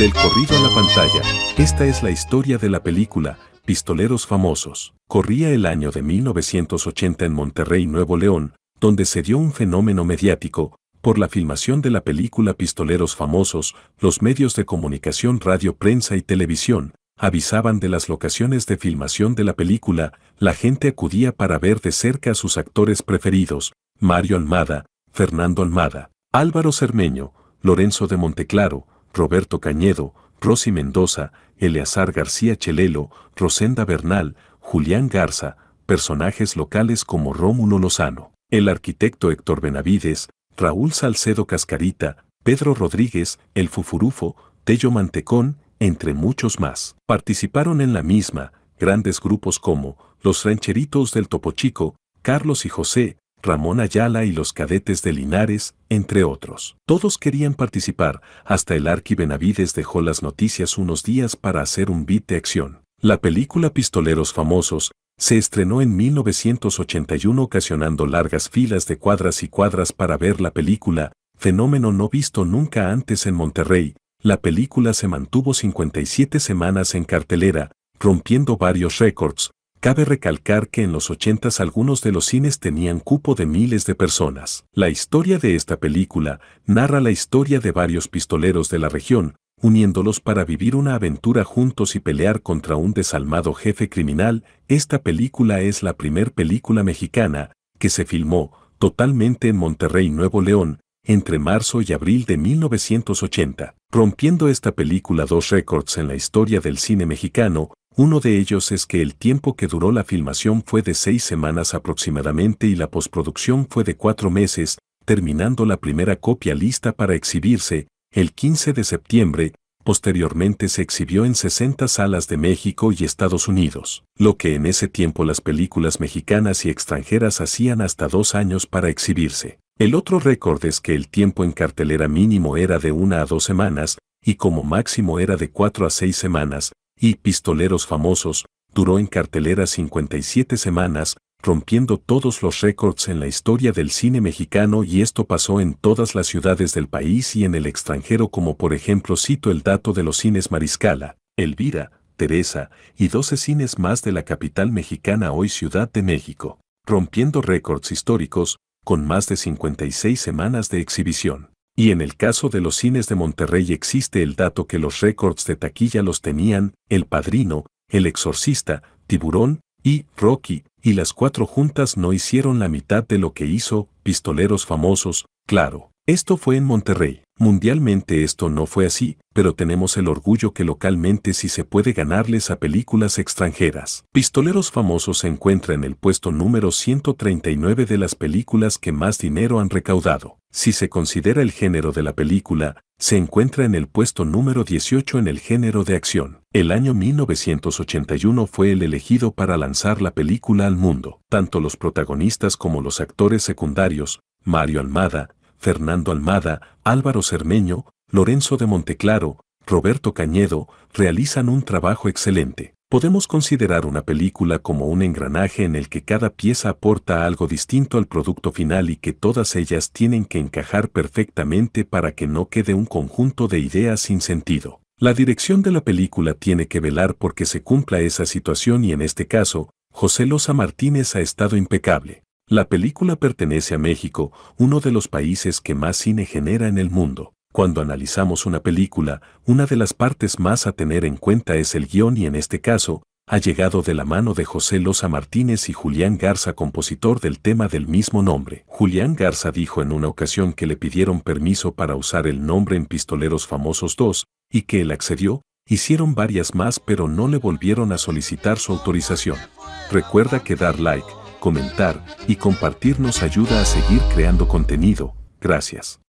Del corrido a la pantalla, esta es la historia de la película Pistoleros Famosos. Corría el año de 1980 en Monterrey, Nuevo León, donde se dio un fenómeno mediático, por la filmación de la película Pistoleros Famosos, los medios de comunicación, radio, prensa y televisión, avisaban de las locaciones de filmación de la película, la gente acudía para ver de cerca a sus actores preferidos, Mario Almada, Fernando Almada, Álvaro Cermeño, Lorenzo de Monteclaro, Roberto Cañedo, Rosy Mendoza, Eleazar García Chelelo, Rosenda Bernal, Julián Garza, personajes locales como Rómulo Lozano, el arquitecto Héctor Benavides, Raúl Salcedo Cascarita, Pedro Rodríguez, El Fufurufo, Tello Mantecón, entre muchos más. Participaron en la misma grandes grupos como Los Rancheritos del Topo Chico, Carlos y José, Ramón Ayala y los cadetes de Linares, entre otros. Todos querían participar, hasta el Arqui Benavides dejó las noticias unos días para hacer un beat de acción. La película Pistoleros Famosos se estrenó en 1981 ocasionando largas filas de cuadras y cuadras para ver la película, fenómeno no visto nunca antes en Monterrey. La película se mantuvo 57 semanas en cartelera, rompiendo varios récords, Cabe recalcar que en los 80 algunos de los cines tenían cupo de miles de personas. La historia de esta película narra la historia de varios pistoleros de la región, uniéndolos para vivir una aventura juntos y pelear contra un desalmado jefe criminal. Esta película es la primer película mexicana que se filmó totalmente en Monterrey, Nuevo León, entre marzo y abril de 1980, rompiendo esta película dos récords en la historia del cine mexicano, uno de ellos es que el tiempo que duró la filmación fue de seis semanas aproximadamente y la postproducción fue de cuatro meses, terminando la primera copia lista para exhibirse el 15 de septiembre, posteriormente se exhibió en 60 salas de México y Estados Unidos, lo que en ese tiempo las películas mexicanas y extranjeras hacían hasta dos años para exhibirse. El otro récord es que el tiempo en cartelera mínimo era de una a dos semanas, y como máximo era de cuatro a seis semanas, y Pistoleros Famosos, duró en cartelera 57 semanas, rompiendo todos los récords en la historia del cine mexicano y esto pasó en todas las ciudades del país y en el extranjero como por ejemplo cito el dato de los cines Mariscala, Elvira, Teresa y 12 cines más de la capital mexicana hoy Ciudad de México, rompiendo récords históricos, con más de 56 semanas de exhibición. Y en el caso de los cines de Monterrey existe el dato que los récords de taquilla los tenían El Padrino, El Exorcista, Tiburón y Rocky, y las cuatro juntas no hicieron la mitad de lo que hizo Pistoleros Famosos, claro. Esto fue en Monterrey. Mundialmente esto no fue así, pero tenemos el orgullo que localmente sí se puede ganarles a películas extranjeras. Pistoleros Famosos se encuentra en el puesto número 139 de las películas que más dinero han recaudado. Si se considera el género de la película, se encuentra en el puesto número 18 en el género de acción. El año 1981 fue el elegido para lanzar la película al mundo. Tanto los protagonistas como los actores secundarios, Mario Almada, Fernando Almada, Álvaro Cermeño, Lorenzo de Monteclaro, Roberto Cañedo, realizan un trabajo excelente. Podemos considerar una película como un engranaje en el que cada pieza aporta algo distinto al producto final y que todas ellas tienen que encajar perfectamente para que no quede un conjunto de ideas sin sentido. La dirección de la película tiene que velar porque se cumpla esa situación y en este caso, José Loza Martínez ha estado impecable. La película pertenece a México, uno de los países que más cine genera en el mundo. Cuando analizamos una película, una de las partes más a tener en cuenta es el guión y en este caso, ha llegado de la mano de José Loza Martínez y Julián Garza, compositor del tema del mismo nombre. Julián Garza dijo en una ocasión que le pidieron permiso para usar el nombre en Pistoleros Famosos 2, y que él accedió, hicieron varias más pero no le volvieron a solicitar su autorización. Recuerda que dar like, comentar y compartir nos ayuda a seguir creando contenido. Gracias.